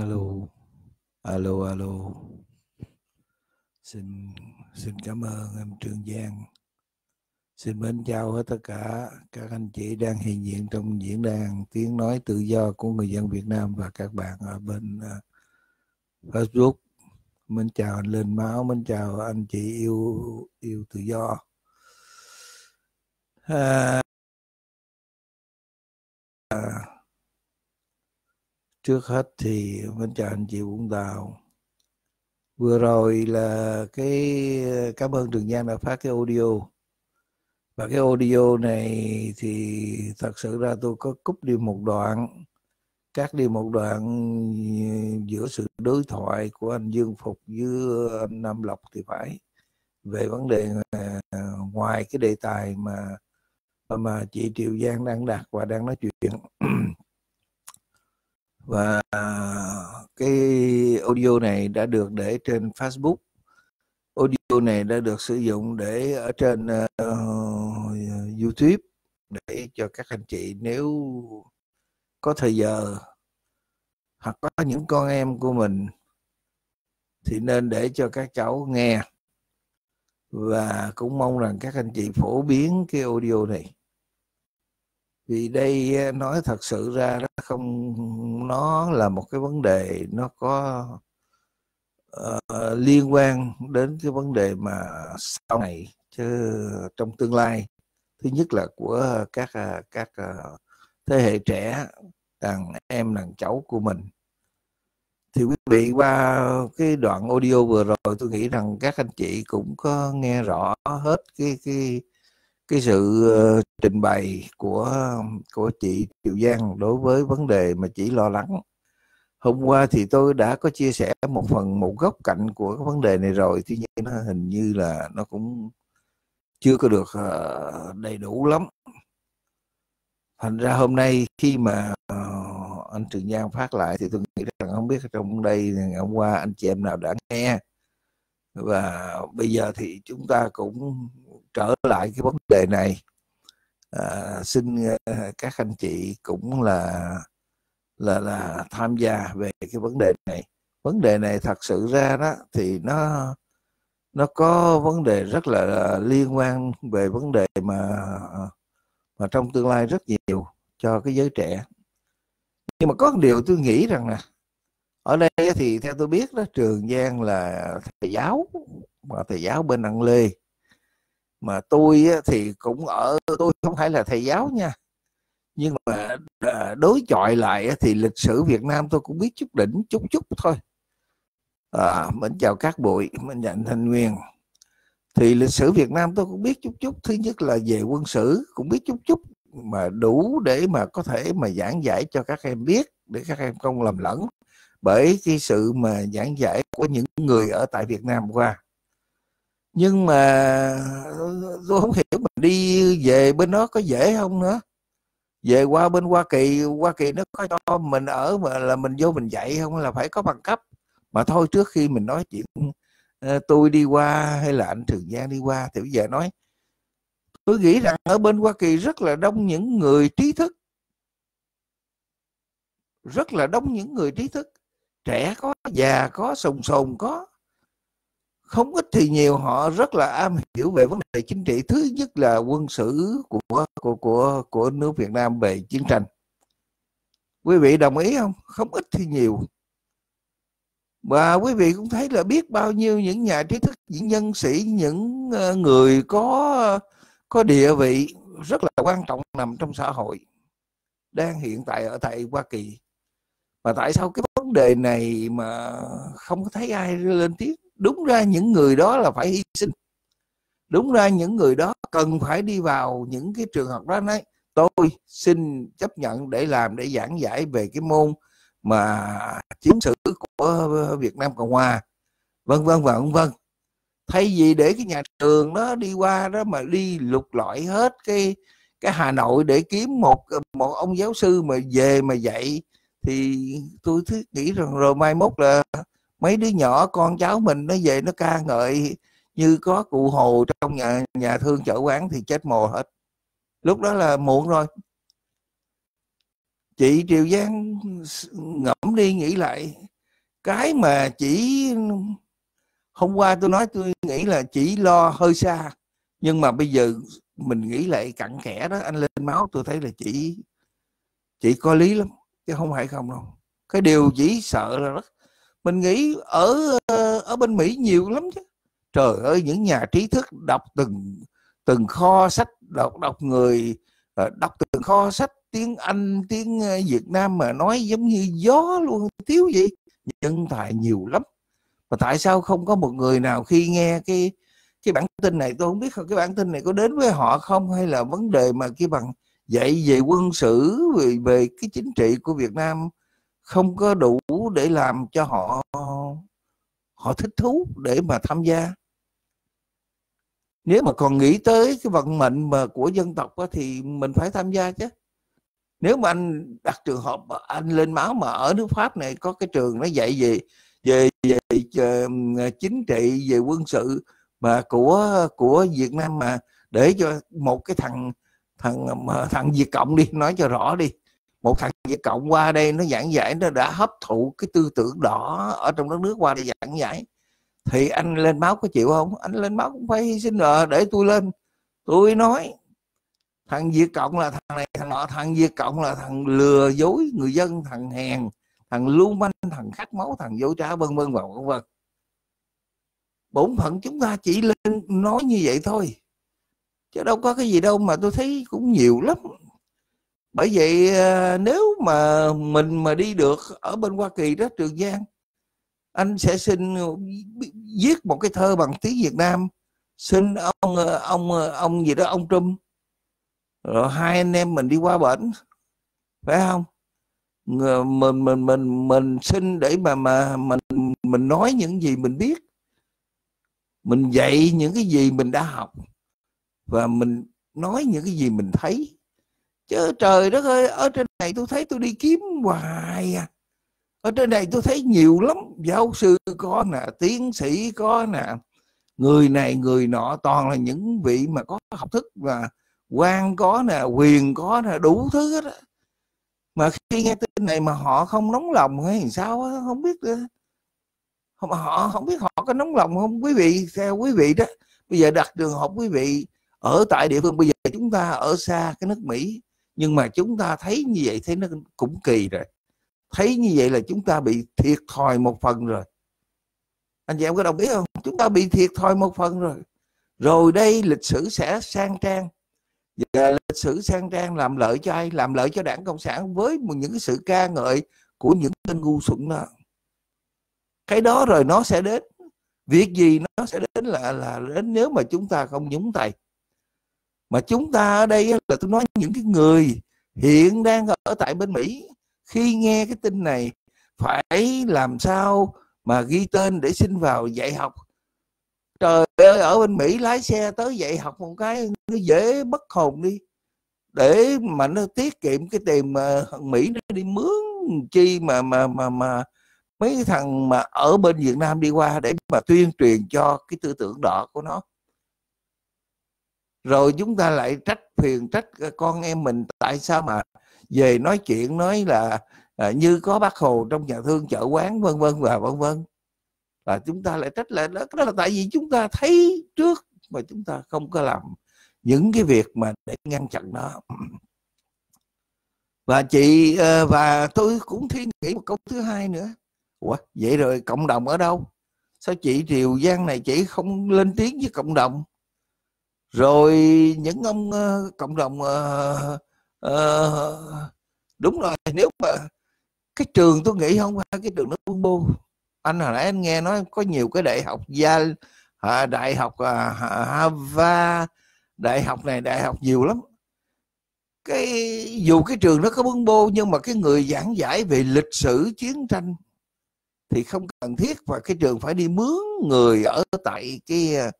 alo alo alo xin xin cảm ơn em Trương Giang xin mến chào hết tất cả các anh chị đang hiện diện trong diễn đàn tiếng nói tự do của người dân Việt Nam và các bạn ở bên à, Facebook mến chào anh Linh Máu mến chào anh chị yêu yêu tự do à, à trước hết thì bên chào anh chị Vũng Tàu vừa rồi là cái cảm ơn Trường Giang đã phát cái audio và cái audio này thì thật sự ra tôi có cúp đi một đoạn cắt đi một đoạn giữa sự đối thoại của anh Dương Phục với anh Nam Lộc thì phải về vấn đề à, ngoài cái đề tài mà mà chị Triệu Giang đang đặt và đang nói chuyện và à, cái audio này đã được để trên Facebook audio này đã được sử dụng để ở trên uh, YouTube để cho các anh chị nếu có thời giờ hoặc có những con em của mình thì nên để cho các cháu nghe và cũng mong rằng các anh chị phổ biến cái audio này vì đây nói thật sự ra nó không nó là một cái vấn đề nó có uh, liên quan đến cái vấn đề mà sau này chứ trong tương lai thứ nhất là của các à, các à, thế hệ trẻ đàn em đàn cháu của mình thì quý vị qua cái đoạn audio vừa rồi tôi nghĩ rằng các anh chị cũng có nghe rõ hết cái cái cái sự ờ, trình bày của của chị Triệu Giang đối với vấn đề mà chị lo lắng hôm qua thì tôi đã có chia sẻ một phần một góc cạnh của cái vấn đề này rồi tuy nhiên nó hình như là nó cũng chưa có được ờ, đầy đủ lắm thành ra hôm nay khi mà ờ, anh Trường Giang phát lại thì tôi nghĩ rằng không biết trong đây ngày hôm qua anh chị em nào đã nghe và bây giờ thì chúng ta cũng trở lại cái vấn đề này à, xin ờ, các anh chị cũng là là là tham gia về cái vấn đề này vấn đề này thật sự ra đó thì nó nó có vấn đề rất là ờ, liên quan về vấn đề mà ờ, mà trong tương lai rất nhiều cho cái giới trẻ nhưng mà có một điều tôi nghĩ rằng là ở đây thì theo tôi biết đó trường giang là thầy giáo mà thầy giáo bên đặng lê mà tôi thì cũng ở tôi không phải là thầy giáo nha nhưng mà à, đối chọi lại thì lịch sử Việt Nam tôi cũng biết chút đỉnh chút chút thôi à, mình chào các bụi mình nhận thành nguyên thì lịch sử Việt Nam tôi cũng biết chút chút thứ nhất là về quân sử cũng biết chút chút mà đủ để mà có thể mà giảng giải cho các em biết để các em không lầm lẫn bởi cái sự mà giảng giải của những người ở tại Việt Nam qua nhưng mà tôi không hiểu mình đi về bên đó có dễ không nữa về qua bên Hoa Kỳ Hoa Kỳ nó có cho mình ở mà là mình vô mình dạy không là phải có bằng cấp mà thôi trước khi mình nói chuyện ờ, tôi đi qua hay là anh thường gian đi qua thì bây giờ nói tôi nghĩ rằng ở bên Hoa Kỳ rất là đông những người trí thức rất là đông những người trí thức trẻ có già có sùng sồn có không ít thì nhiều họ rất là am hiểu về vấn đề chính trị thứ nhất là quân sự của của của của nước Việt Nam về chiến tranh quý vị đồng ý không không ít thì nhiều và quý vị cũng thấy là biết bao nhiêu những nhà trí thức những nhân sĩ những ờ, người có có địa vị rất là quan trọng nằm trong xã hội đang hiện tại ở tại Hoa Kỳ mà tại sao cái vấn đề này mà không thấy ai lên tiếng đúng ra những người đó là phải hy sinh đúng ra những người đó cần phải đi vào những cái trường hợp đó đấy, tôi xin chấp nhận để làm để giảng giải về cái môn mà chiến sử của Việt Nam Cộng Hòa vân vân và vân vân thay vì để cái nhà trường nó đi qua đó mà đi lục lọi hết cái cái Hà Nội để kiếm một một ông giáo sư mà về mà dạy thì tôi nghĩ rằng rồi mai mốt là mấy đứa nhỏ con cháu mình nó về nó ca ngợi như có cụ hồ trong nhà nhà thương chợ quán thì chết mồ hết lúc đó là muộn rồi chị triều giang ngẫm đi nghĩ lại cái mà chỉ hôm qua tôi nói tôi nghĩ là chỉ lo hơi xa nhưng mà bây giờ mình nghĩ lại cặn kẽ đó anh lên máu tôi thấy là chỉ chỉ có lý lắm chứ không phải không đâu cái điều chỉ sợ là rất mình nghĩ ở ờ, ở bên mỹ nhiều lắm chứ trời ơi những nhà trí thức đọc từng từng kho sách đọc đọc người ờ, đọc từng kho sách tiếng anh tiếng ờ, việt nam mà nói giống như gió luôn thiếu gì nhân tài nhiều lắm mà tại sao không có một người nào khi nghe cái cái bản tin này tôi không biết không cái bản tin này có đến với họ không hay là vấn đề mà cái bằng dạy về quân sự về, về cái chính trị của Việt Nam không có đủ để làm cho họ họ thích thú để mà tham gia nếu mà còn nghĩ tới cái vận mệnh mà của dân tộc đó, thì mình phải tham gia chứ nếu mà anh đặt trường hợp anh lên máu mà ở nước pháp này có cái trường nó dạy gì về, về về chính trị về quân sự mà của của việt nam mà để cho một cái thằng thằng thằng việt cộng đi nói cho rõ đi một thằng Việt Cộng qua đây nó giảng giải nó đã hấp thụ cái tư tưởng đỏ ở trong đất nước qua đây giảng giải thì anh lên báo có chịu không anh lên báo cũng phải hy sinh rồi để tôi lên tôi nói thằng Việt Cộng là thằng này thằng nọ thằng Việt Cộng là thằng lừa dối người dân thằng hèn thằng lưu manh thằng khát máu thằng dối trá vân vân và vân vân bổn phận chúng ta chỉ lên nói như vậy thôi chứ đâu có cái gì đâu mà tôi thấy cũng nhiều lắm bởi vậy à, nếu mà mình mà đi được ở bên Hoa Kỳ đó Trường Giang anh sẽ xin viết một cái thơ bằng tiếng Việt Nam xin ông à, ông à, ông gì đó ông Trump rồi hai anh em mình đi qua bển phải không mình mình mình mình xin để mà mà mình mình nói những gì mình biết mình dạy những cái gì mình đã học và mình nói những cái gì mình thấy chứ trời đất ơi ở trên này tôi thấy tôi đi kiếm hoài à ở trên này tôi thấy nhiều lắm giáo sư có nè tiến sĩ có nè người này người nọ toàn là những vị mà có học thức và quan có nè quyền có nè đủ thứ hết á mà khi nghe tin này mà họ không nóng lòng hay sao đó, không biết nữa ờ, mà họ không biết họ có nóng lòng không quý vị theo quý vị đó bây giờ đặt trường hợp quý vị ở tại địa phương bây giờ chúng ta ở xa cái nước Mỹ nhưng mà chúng ta thấy như vậy thấy nó cũng kỳ rồi thấy như vậy là chúng ta bị thiệt thòi một phần rồi anh chị em có đồng ý không chúng ta bị thiệt thòi một phần rồi rồi đây lịch sử sẽ sang trang và lịch sử sang trang làm lợi cho ai làm lợi cho đảng cộng sản với một những cái sự ca ngợi của những tên ngu xuẩn đó cái đó rồi nó sẽ đến việc gì nó sẽ đến là là đến nếu mà chúng ta không nhúng tay mà chúng ta ở đây là tôi nói những cái người hiện đang ở tại bên Mỹ khi nghe cái tin này phải làm sao mà ghi tên để xin vào dạy học trời ơi ở bên Mỹ lái xe tới dạy học một cái nó dễ bất hồn đi để mà nó tiết kiệm cái tiền mà Mỹ nó đi mướn chi mà mà mà mà mấy thằng mà ở bên Việt Nam đi qua để mà tuyên truyền cho cái tư tưởng đó của nó rồi chúng ta lại trách phiền trách con em mình tại sao mà về nói chuyện nói là à, như có bác hồ trong nhà thương chợ quán vân vân và vân vân và chúng ta lại trách lại đó, đó là tại vì chúng ta thấy trước mà chúng ta không có làm những cái việc mà để ngăn chặn nó và chị ờ, và tôi cũng thi nghĩ một câu thứ hai nữa Ủa, vậy rồi cộng đồng ở đâu sao chị triều giang này chị không lên tiếng với cộng đồng rồi những ông uh, cộng đồng uh, uh, đúng rồi nếu mà cái trường tôi nghĩ không phải cái trường nó bu bu anh hồi nãy anh nghe nói có nhiều cái đại học gia à, đại học à, Harvard đại học này đại học nhiều lắm cái dù cái trường nó có bưng bô nhưng mà cái người giảng giải về lịch sử chiến tranh thì không cần thiết và cái trường phải đi mướn người ở tại cái à,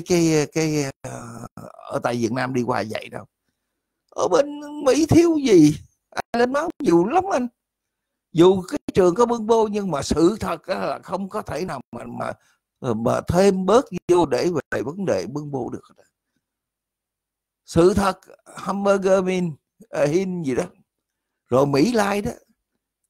cái cái cái ờ, ở tại Việt Nam đi qua vậy đâu ở bên Mỹ thiếu gì anh lên máu nhiều lắm anh dù cái trường có bưng bô nhưng mà sự thật là không có thể nào mà mà ờ, mà thêm bớt vô để về vấn đề bưng bô được sự thật hamburger min uh, ờ, hin gì đó rồi mỹ lai đó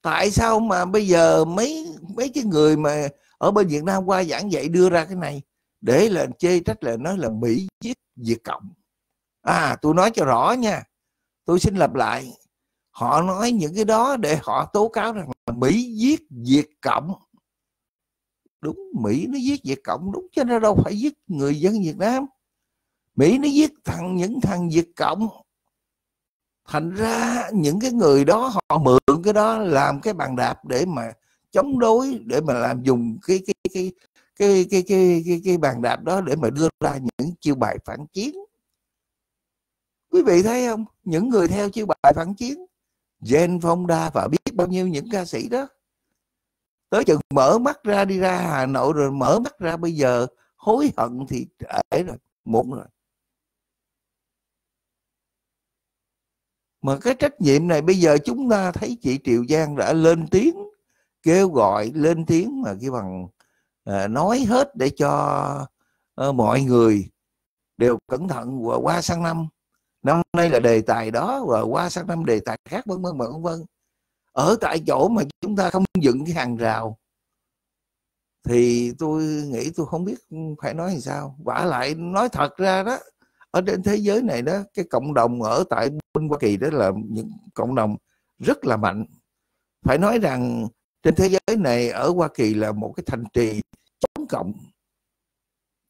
tại sao mà bây giờ mấy mấy cái người mà ở bên việt nam qua giảng dạy đưa ra cái này để là chê trách là nói là mỹ giết việt cộng à tôi nói cho rõ nha tôi xin lặp lại họ nói những cái đó để họ tố cáo rằng là mỹ giết việt cộng đúng mỹ nó giết việt cộng đúng chứ nó đâu phải giết người dân việt nam mỹ nó giết thằng những thằng việt cộng thành ra những cái người đó họ mượn cái đó làm cái bàn đạp để mà chống đối để mà làm dùng cái cái cái cái cái cái cái, cái bàn đạp đó để mà đưa ra những chiêu bài phản chiến quý vị thấy không những người theo chiêu bài phản chiến gen phong đa và biết bao nhiêu những ca sĩ đó tới chừng mở mắt ra đi ra Hà Nội rồi mở mắt ra bây giờ hối hận thì trễ rồi muộn rồi mà cái trách nhiệm này bây giờ chúng ta thấy chị Triệu Giang đã lên tiếng kêu gọi lên tiếng mà cái bằng Ờ, nói hết để cho ờ, mọi người đều cẩn thận và qua sang năm năm nay là đề tài đó và qua sang năm đề tài khác vân vân vân vân ở tại chỗ mà chúng ta không dựng cái hàng rào thì tôi nghĩ tôi không biết phải nói làm sao vả lại nói thật ra đó ở trên thế giới này đó cái cộng đồng ở tại bên Hoa Kỳ đó là những cộng đồng rất là mạnh phải nói rằng trên thế giới này ở Hoa Kỳ là một cái thành trì chống cộng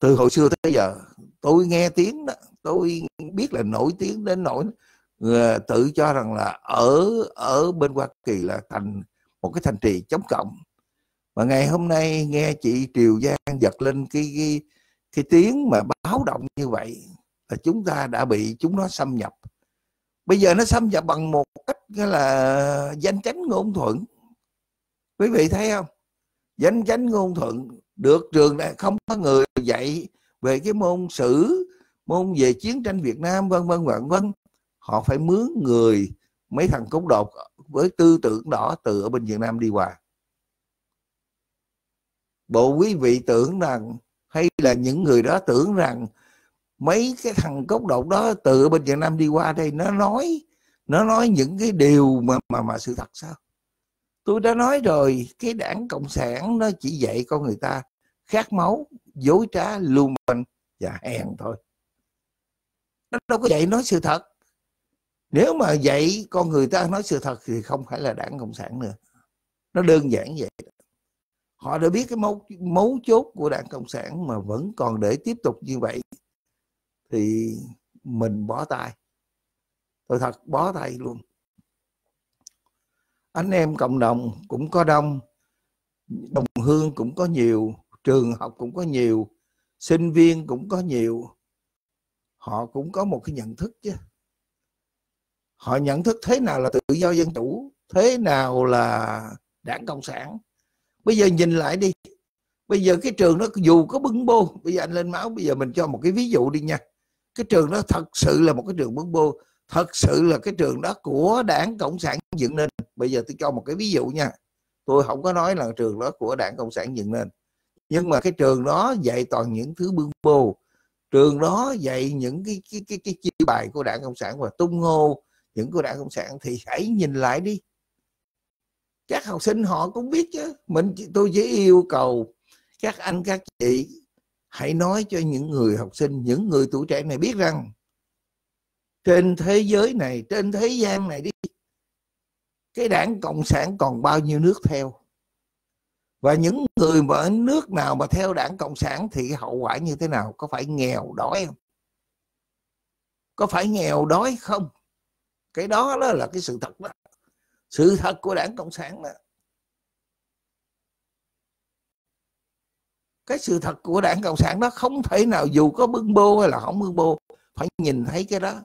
từ hồi xưa tới giờ tôi nghe tiếng đó tôi biết là nổi tiếng đến nỗi ờ, tự cho rằng là ở ở bên Hoa Kỳ là thành một cái thành trì chống cộng mà ngày hôm nay nghe chị Triều Giang giật lên cái cái, cái tiếng mà báo động như vậy là chúng ta đã bị chúng nó xâm nhập bây giờ nó xâm nhập bằng một cách là danh chánh ngôn thuận quý vị thấy không danh chánh ngôn thuận được trường đại không có người dạy về cái môn sử môn về chiến tranh Việt Nam vân vân vân vân họ phải mướn người mấy thằng cống đột với tư tưởng đó từ ở bên Việt Nam đi qua bộ quý vị tưởng rằng hay là những người đó tưởng rằng mấy cái thằng cốc độc đó từ bên Việt Nam đi qua đây nó nói nó nói những cái điều mà mà mà sự thật sao tôi đã nói rồi cái đảng cộng sản nó chỉ dạy con người ta khát máu dối trá lưu manh và hèn thôi nó đâu có dạy nói sự thật nếu mà dạy con người ta nói sự thật thì không phải là đảng cộng sản nữa nó đơn giản vậy họ đã biết cái mấu mấu chốt của đảng cộng sản mà vẫn còn để tiếp tục như vậy thì mình bỏ tay tôi thật bó tay luôn anh em cộng đồng cũng có đông đồng hương cũng có nhiều trường học cũng có nhiều sinh viên cũng có nhiều họ cũng có một cái nhận thức chứ họ nhận thức thế nào là tự do dân chủ thế nào là đảng cộng sản bây giờ nhìn lại đi bây giờ cái trường đó dù có bưng bô bây giờ anh lên máu bây giờ mình cho một cái ví dụ đi nha cái trường đó thật sự là một cái trường bưng bô thật sự là cái trường đó của đảng cộng sản dựng nên bây giờ tôi cho một cái ví dụ nha tôi không có nói là trường đó của đảng cộng sản dựng nên nhưng mà cái trường đó dạy toàn những thứ bương bô trường đó dạy những cái cái cái cái chi bài của đảng cộng sản và tung hô những của đảng cộng sản thì hãy nhìn lại đi các học sinh họ cũng biết chứ mình tôi chỉ yêu cầu các anh các chị hãy nói cho những người học sinh những người tuổi trẻ này biết rằng trên thế giới này trên thế gian này đi cái đảng cộng sản còn bao nhiêu nước theo và những người mà ở nước nào mà theo đảng cộng sản thì hậu quả như thế nào có phải nghèo đói không có phải nghèo đói không cái đó, đó là cái sự thật đó sự thật của đảng cộng sản đó cái sự thật của đảng cộng sản đó không thể nào dù có bưng bô hay là không bưng bô phải nhìn thấy cái đó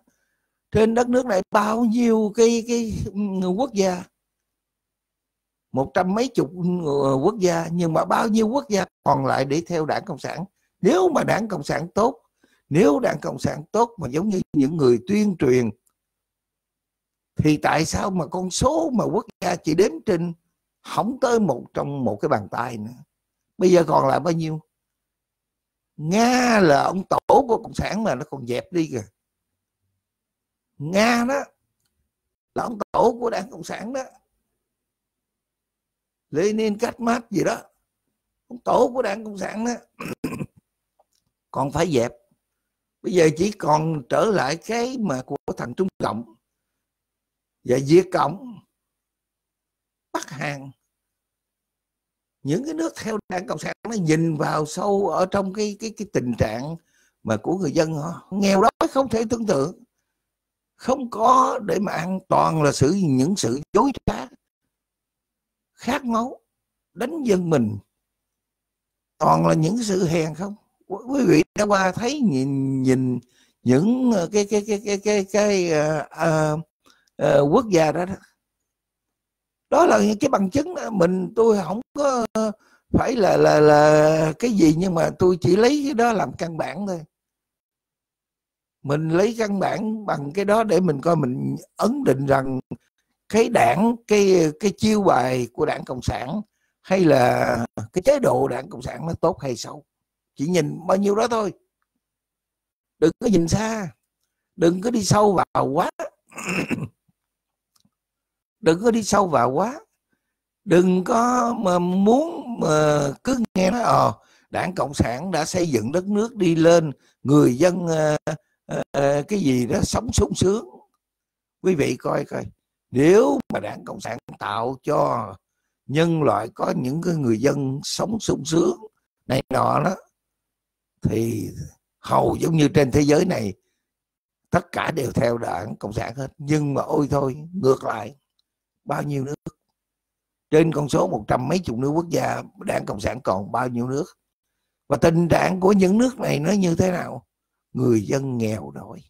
trên đất nước này bao nhiêu cái cái ừ, quốc gia một trăm mấy chục ừ, quốc gia nhưng mà bao nhiêu quốc gia còn lại để theo đảng cộng sản nếu mà đảng cộng sản tốt nếu đảng cộng sản tốt mà giống như những người tuyên truyền thì tại sao mà con số mà quốc gia chỉ đếm trên không tới một trong một cái bàn tay nữa bây giờ còn lại bao nhiêu nga là ông tổ của cộng sản mà nó còn dẹp đi kìa nga đó là ông tổ của đảng cộng sản đó lenin cách mát gì đó ông tổ của đảng cộng sản đó còn phải dẹp bây giờ chỉ còn trở lại cái mà của thằng trung cộng và diệt cộng bắc hàn những cái nước theo đảng cộng sản nó nhìn vào sâu ở trong cái cái cái tình trạng mà của người dân họ nghèo đó không thể tưởng tượng không có để mà ăn toàn là sự những sự dối trá khát máu đánh dân mình toàn là những sự hèn không quý vị đã qua thấy nhìn nhìn những ờ, cái cái cái cái cái cái uh, uh, uh, quốc gia đó, đó đó là những cái bằng chứng đó. mình tôi không có ờ, phải là là là cái gì nhưng mà tôi chỉ lấy cái đó làm căn bản thôi mình lấy căn bản bằng cái đó để mình coi mình ấn định rằng cái đảng cái cái chiêu bài của đảng cộng sản hay là cái chế độ đảng cộng sản nó tốt hay xấu chỉ nhìn bao nhiêu đó thôi đừng có nhìn xa đừng có đi sâu vào quá đừng có đi sâu vào quá đừng có mà muốn mà cứ nghe nói ờ đảng cộng sản đã xây dựng đất nước đi lên người dân uh, Ờ, cái gì đó sống sung sướng quý vị coi coi nếu mà đảng cộng sản tạo cho nhân loại có những cái người dân sống sung sướng này nọ đó thì hầu giống như trên thế giới này tất cả đều theo đảng cộng sản hết nhưng mà ôi thôi ngược lại bao nhiêu nước trên con số một trăm mấy chục nước quốc gia đảng cộng sản còn bao nhiêu nước và tình trạng của những nước này nó như thế nào người dân nghèo đói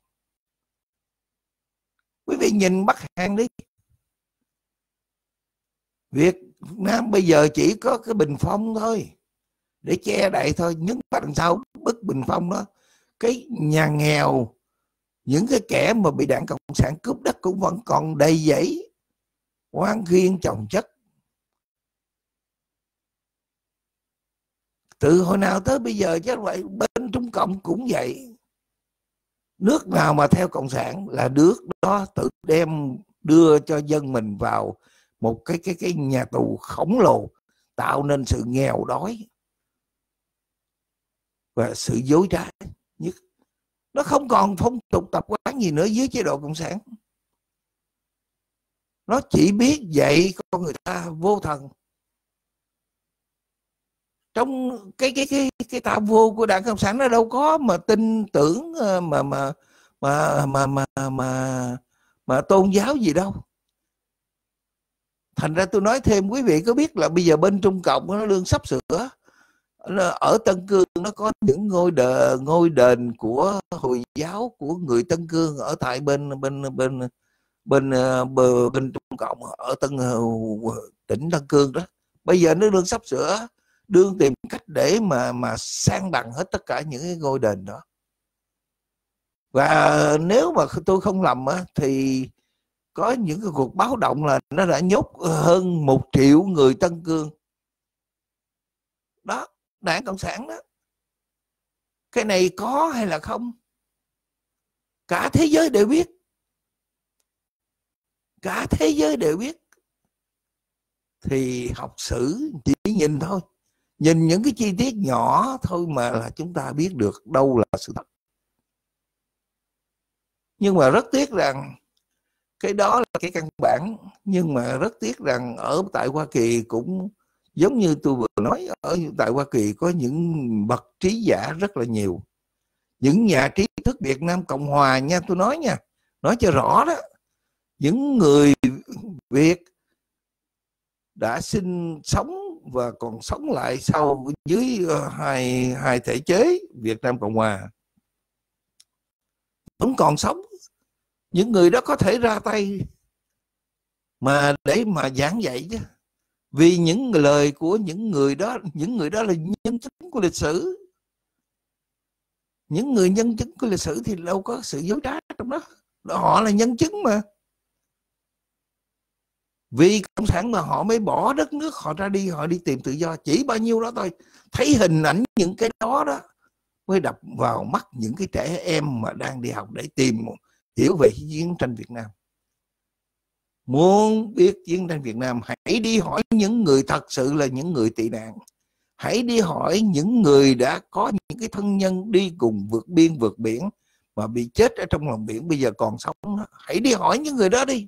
quý vị nhìn bắc hàn đi việt nam bây giờ chỉ có cái bình phong thôi để che đậy thôi nhưng mà đằng sau bức bình phong đó cái nhà nghèo những cái kẻ mà bị đảng cộng sản cướp đất cũng vẫn còn đầy giấy, quan khiên chồng chất từ hồi nào tới bây giờ chứ vậy bên trung cộng cũng vậy nước nào mà theo cộng sản là nước đó tự đem đưa cho dân mình vào một cái cái cái nhà tù khổng lồ tạo nên sự nghèo đói và sự dối trá nhất nó không còn phong tục tập quán gì nữa dưới chế độ cộng sản nó chỉ biết dạy con người ta vô thần trong cái cái cái cái tạo vô của đảng cộng sản nó đâu có mà tin tưởng mà mà mà mà mà mà, mà tôn giáo gì đâu thành ra tôi nói thêm quý vị có biết là bây giờ bên trung cộng nó lương sắp sửa ở tân cương nó có những ngôi đờ ngôi đền của hồi giáo của người tân cương ở tại bên bên bên bên bên, bên trung cộng ở tân tỉnh tân cương đó bây giờ nó lương sắp sửa đương tìm cách để mà mà sang bằng hết tất cả những cái ngôi đền đó và nếu mà tôi không lầm á, thì có những cái cuộc báo động là nó đã nhốt hơn một triệu người Tân Cương đó đảng cộng sản đó cái này có hay là không cả thế giới đều biết cả thế giới đều biết thì học sử chỉ nhìn thôi nhìn những cái chi tiết nhỏ thôi mà là chúng ta biết được đâu là sự thật nhưng mà rất tiếc rằng cái đó là cái căn bản nhưng mà rất tiếc rằng ở tại Hoa Kỳ cũng giống như tôi vừa nói ở tại Hoa Kỳ có những bậc trí giả rất là nhiều những nhà trí thức Việt Nam Cộng Hòa nha tôi nói nha nói cho rõ đó những người Việt đã sinh sống và còn sống lại sau dưới ờ, hai hai thể chế Việt Nam Cộng Hòa vẫn còn sống những người đó có thể ra tay mà để mà giảng dạy chứ vì những lời của những người đó những người đó là nhân chứng của lịch sử những người nhân chứng của lịch sử thì đâu có sự dối trá trong đó họ là nhân chứng mà vì cộng sản mà họ mới bỏ đất nước họ ra đi họ đi tìm tự do chỉ bao nhiêu đó thôi thấy hình ảnh những cái đó đó mới đập vào mắt những cái trẻ em mà đang đi học để tìm hiểu về chiến tranh Việt Nam muốn biết chiến tranh Việt Nam hãy đi hỏi những người thật sự là những người tị nạn hãy đi hỏi những người đã có những cái thân nhân đi cùng vượt biên vượt biển mà bị chết ở trong lòng biển bây giờ còn sống đó. hãy đi hỏi những người đó đi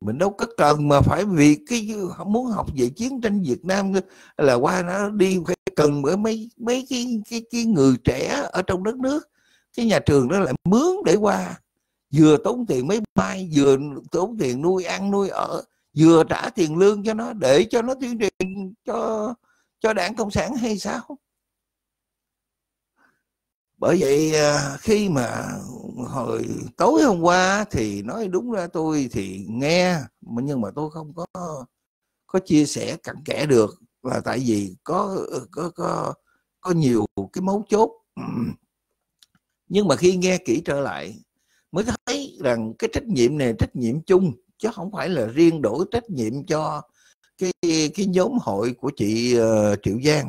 mình đâu có cần mà phải vì cái muốn học về chiến tranh Việt Nam là qua nó đi phải cần bởi mấy mấy cái cái cái người trẻ ở trong đất nước cái nhà trường đó lại mướn để qua vừa tốn tiền máy bay vừa tốn tiền nuôi ăn nuôi ở vừa trả tiền lương cho nó để cho nó tuyên truyền cho cho đảng cộng sản hay sao bởi vậy à, khi mà hồi tối hôm qua thì nói đúng ra tôi thì nghe nhưng mà tôi không có có chia sẻ cặn kẽ được là tại vì có có có có nhiều cái mấu chốt nhưng mà khi nghe kỹ trở lại mới thấy rằng cái trách nhiệm này trách nhiệm chung chứ không phải là riêng đổ trách nhiệm cho cái cái nhóm hội của chị uh, Triệu Giang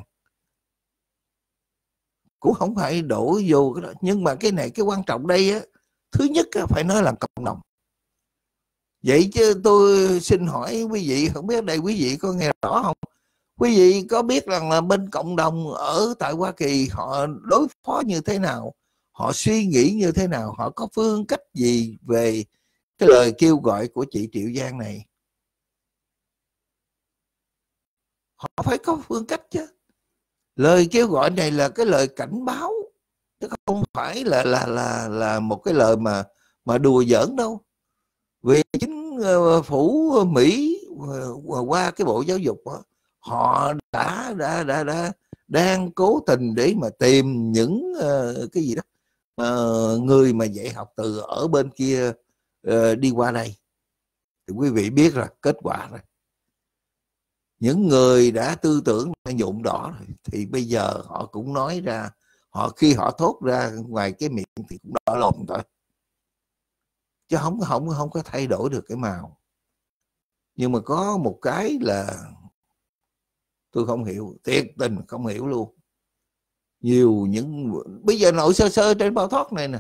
cũng không phải đổ vô cái đó. nhưng mà cái này cái quan trọng đây á thứ nhất á, phải nói là cộng đồng vậy chứ tôi xin hỏi quý vị không biết đây quý vị có nghe rõ không quý vị có biết rằng là bên cộng đồng ở tại hoa kỳ họ đối phó như thế nào họ suy nghĩ như thế nào họ có phương cách gì về cái lời kêu gọi của chị triệu giang này họ phải có phương cách chứ lời kêu gọi này là cái lời cảnh báo chứ không phải là là là là một cái lời mà mà đùa giỡn đâu vì chính ờ, phủ Mỹ ờ, qua cái bộ giáo dục đó, họ đã đã đã đã đang cố tình để mà tìm những ờ, cái gì đó uh, người mà dạy học từ ở bên kia đi qua đây thì quý vị biết là kết quả rồi những người đã tư tưởng đã nhuộm đỏ rồi thì bây giờ họ cũng nói ra họ khi họ thốt ra ngoài cái miệng thì cũng đỏ lồn thôi chứ không không không có thay đổi được cái màu nhưng mà có một cái là tôi không hiểu tuyệt tình không hiểu luôn nhiều những bây giờ nội sơ sơ trên bao thoát này nè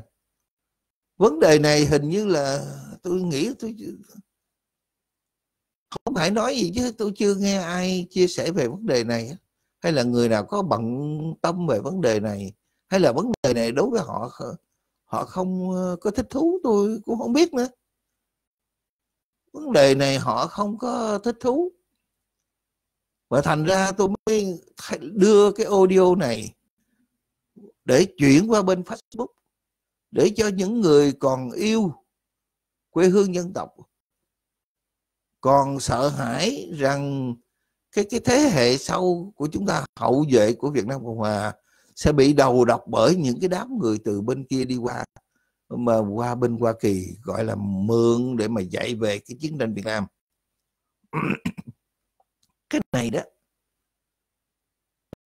vấn đề này hình như là tôi nghĩ tôi không phải nói gì chứ tôi chưa nghe ai chia sẻ về vấn đề này hay là người nào có bận tâm về vấn đề này hay là vấn đề này đối với họ họ không ờ, có thích thú tôi cũng không biết nữa vấn đề này họ không có thích thú và thành ra tôi mới đưa cái audio này để chuyển qua bên Facebook để cho những người còn yêu quê hương dân tộc còn sợ hãi rằng cái cái thế hệ sau của chúng ta hậu vệ của Việt Nam Cộng Hòa sẽ bị đầu độc bởi những cái đám người từ bên kia đi qua mà qua bên Hoa Kỳ gọi là mượn để mà dạy về cái chiến tranh Việt Nam cái này đó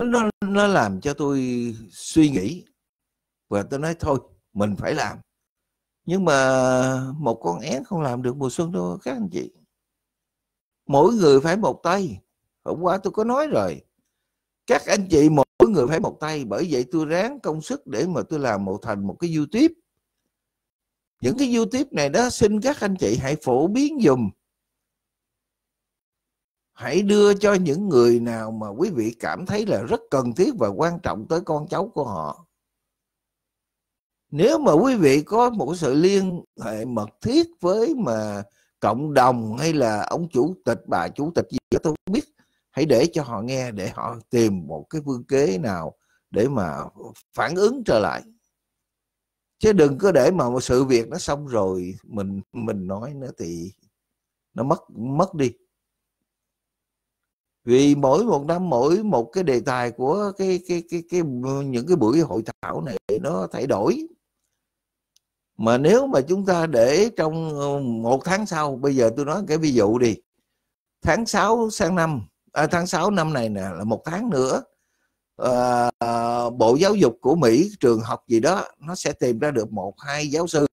nó, nó làm cho tôi suy nghĩ và tôi nói thôi mình phải làm nhưng mà một con én không làm được mùa xuân đâu các anh chị mỗi người phải một tay hôm qua tôi có nói rồi các anh chị mỗi người phải một tay bởi vậy tôi ráng công sức để mà tôi làm một thành một cái youtube những cái youtube này đó xin các anh chị hãy phổ biến dùm hãy đưa cho những người nào mà quý vị cảm thấy là rất cần thiết và quan trọng tới con cháu của họ nếu mà quý vị có một sự liên hệ mật thiết với mà cộng đồng hay là ông chủ tịch bà chủ tịch gì đó tôi không biết hãy để cho họ nghe để họ tìm một cái phương kế nào để mà phản ứng trở lại chứ đừng có để mà một sự việc nó xong rồi mình mình nói nữa thì nó mất mất đi vì mỗi một năm mỗi một cái đề tài của cái cái cái cái những cái buổi hội thảo này nó thay đổi mà nếu mà chúng ta để trong ờ, một tháng sau bây giờ tôi nói cái ví dụ đi tháng 6 sang năm à, tháng 6 năm này nè là một tháng nữa à, à, bộ giáo dục của Mỹ trường học gì đó nó sẽ tìm ra được một hai giáo sư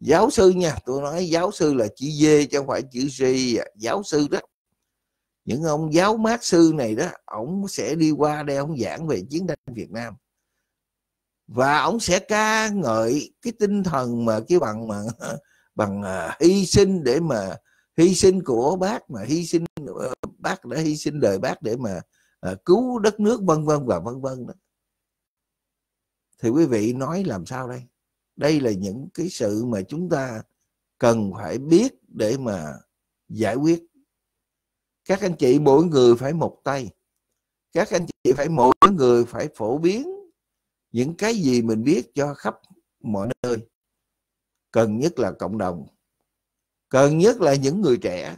giáo sư nha tôi nói giáo sư là chữ D chứ không phải chữ G giáo sư đó những ông giáo mát sư này đó ổng sẽ đi qua đây ông giảng về chiến tranh Việt Nam và ông sẽ ca ngợi cái tinh thần mà cái bằng mà bằng à, hy sinh để mà hy sinh của bác mà hy sinh ờ, bác đã hy sinh đời bác để mà ờ, cứu đất nước vân vân và vân vân đó thì quý vị nói làm sao đây đây là những cái sự mà chúng ta cần phải biết để mà giải quyết các anh chị mỗi người phải một tay các anh chị phải mỗi người phải phổ biến những cái gì mình biết cho khắp mọi nơi cần nhất là cộng đồng cần nhất là những người trẻ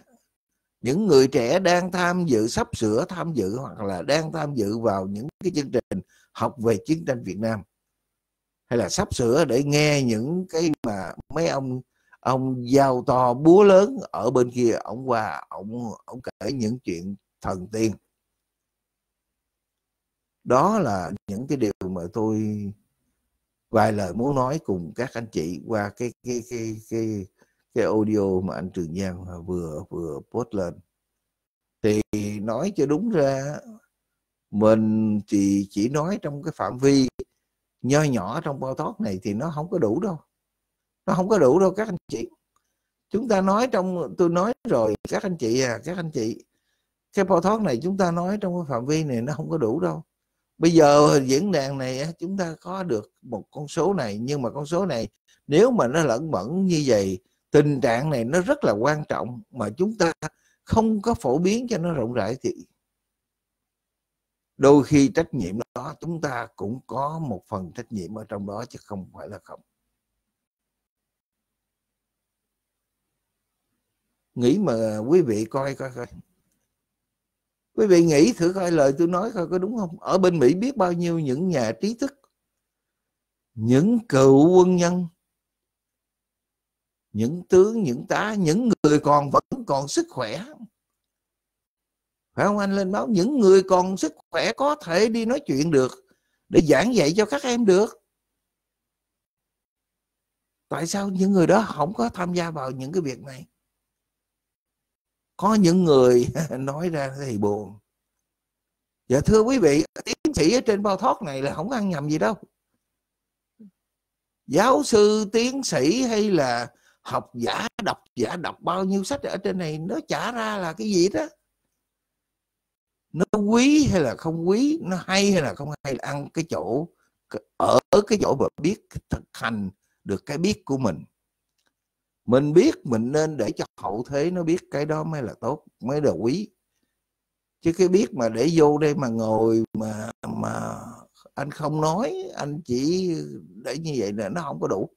những người trẻ đang tham dự sắp sửa tham dự hoặc là đang tham dự vào những cái chương trình học về chiến tranh Việt Nam hay là sắp sửa để nghe những cái mà mấy ông ông giao to búa lớn ở bên kia ông qua ông ông kể những chuyện thần tiên đó là những cái điều mà tôi vài lời muốn nói cùng các anh chị qua cái cái cái cái cái audio mà anh Trường Giang vừa vừa post lên thì nói cho đúng ra mình thì chỉ nói trong cái phạm vi nho nhỏ trong bao thoát này thì nó không có đủ đâu nó không có đủ đâu các anh chị chúng ta nói trong tôi nói rồi các anh chị à các anh chị cái bao thoát này chúng ta nói trong cái phạm vi này nó không có đủ đâu bây giờ diễn đàn này chúng ta có được một con số này nhưng mà con số này nếu mà nó lẫn mẫn như vậy tình trạng này nó rất là quan trọng mà chúng ta không có phổ biến cho nó rộng rãi thì đôi khi trách nhiệm đó chúng ta cũng có một phần trách nhiệm ở trong đó chứ không phải là không nghĩ mà quý vị coi coi coi quý vị nghĩ thử coi lời tôi nói coi có đúng không ở bên mỹ biết bao nhiêu những nhà trí thức những cựu quân nhân những tướng những tá những người còn vẫn còn sức khỏe phải không anh lên báo những người còn sức khỏe có thể đi nói chuyện được để giảng dạy cho các em được tại sao những người đó không có tham gia vào những cái việc này có những người nói ra thì buồn dạ thưa quý vị tiến sĩ ở trên bao thoát này là không ăn nhầm gì đâu giáo sư tiến sĩ hay là học giả đọc giả đọc bao nhiêu sách ở trên này nó trả ra là cái gì đó nó quý hay là không quý nó hay hay là không hay là ăn cái chỗ ở cái chỗ mà biết thực hành được cái biết của mình mình biết mình nên để cho hậu thế nó biết cái đó mới là tốt mới là quý chứ cái biết mà để vô đây mà ngồi mà mà anh không nói anh chỉ để như vậy là nó không có đủ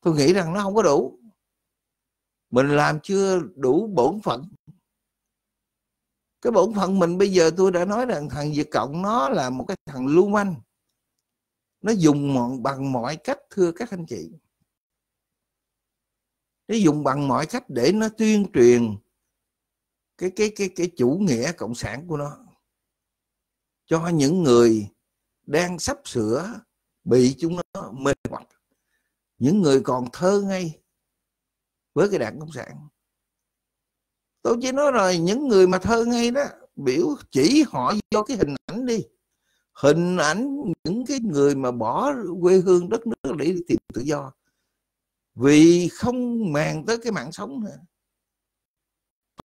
tôi nghĩ rằng nó không có đủ mình làm chưa đủ bổn phận cái bổn phận mình bây giờ tôi đã nói rằng thằng Việt Cộng nó là một cái thằng lưu manh nó dùng bằng mọi cách thưa các anh chị nó dùng bằng mọi cách để nó tuyên truyền cái cái cái cái chủ nghĩa cộng sản của nó cho những người đang sắp sửa bị chúng nó mê hoặc những người còn thơ ngây với cái đảng cộng sản tôi chỉ nói rồi những người mà thơ ngây đó biểu chỉ họ do cái hình ảnh đi hình ảnh những cái người mà bỏ quê hương đất nước để tìm tự do vì không màng tới cái mạng sống nữa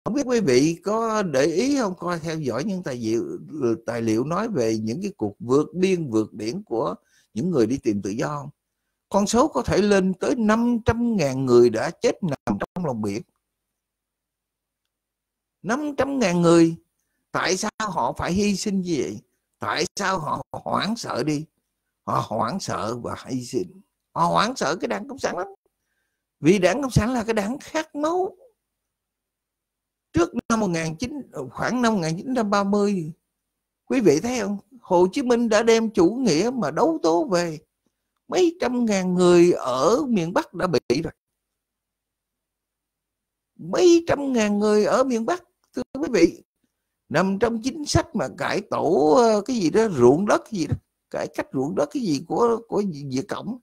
không biết quý vị có để ý không coi theo dõi những tài liệu ừ, tài liệu nói về những cái cuộc vượt biên vượt biển của những người đi tìm tự do không? Con số có thể lên tới 500.000 người đã chết nằm trong lòng biển. 500.000 người tại sao họ phải hy sinh như vậy? Tại sao họ hoảng sợ đi? Họ hoảng sợ và hy sinh. Họ hoảng sợ cái đảng cộng sản lắm vì đảng cộng sản là cái đảng khát máu trước năm 19 khoảng năm 1930 quý vị thấy không Hồ Chí Minh đã đem chủ nghĩa mà đấu tố về mấy trăm ngàn người ở miền Bắc đã bị rồi mấy trăm ngàn người ở miền Bắc thưa quý vị nằm trong chính sách mà cải tổ ờ, cái gì đó ruộng đất gì đó cải cách ruộng đất cái gì của của Việt Cộng